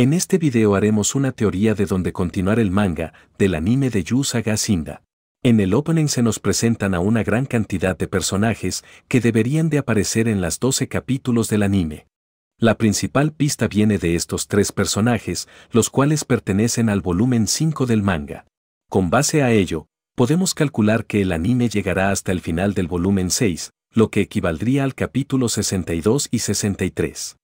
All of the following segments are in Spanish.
En este video haremos una teoría de dónde continuar el manga del anime de Yu En el opening se nos presentan a una gran cantidad de personajes que deberían de aparecer en las 12 capítulos del anime. La principal pista viene de estos tres personajes, los cuales pertenecen al volumen 5 del manga. Con base a ello, podemos calcular que el anime llegará hasta el final del volumen 6, lo que equivaldría al capítulo 62 y 63.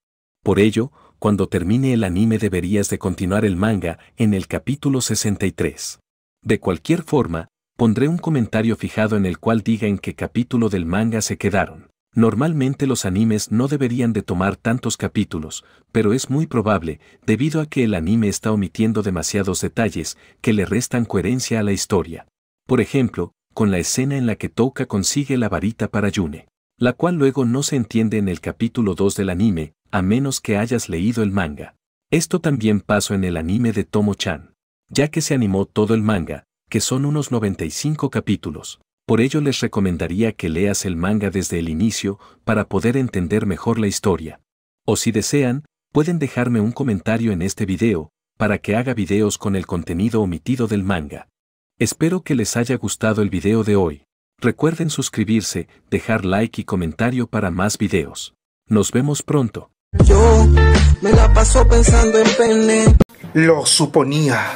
Por ello, cuando termine el anime deberías de continuar el manga en el capítulo 63. De cualquier forma, pondré un comentario fijado en el cual diga en qué capítulo del manga se quedaron. Normalmente los animes no deberían de tomar tantos capítulos, pero es muy probable, debido a que el anime está omitiendo demasiados detalles que le restan coherencia a la historia. Por ejemplo, con la escena en la que Touka consigue la varita para Yune, la cual luego no se entiende en el capítulo 2 del anime, a menos que hayas leído el manga. Esto también pasó en el anime de Tomo-chan, ya que se animó todo el manga, que son unos 95 capítulos. Por ello les recomendaría que leas el manga desde el inicio para poder entender mejor la historia. O si desean, pueden dejarme un comentario en este video, para que haga videos con el contenido omitido del manga. Espero que les haya gustado el video de hoy. Recuerden suscribirse, dejar like y comentario para más videos. Nos vemos pronto. Yo me la paso pensando en pene. Lo suponía.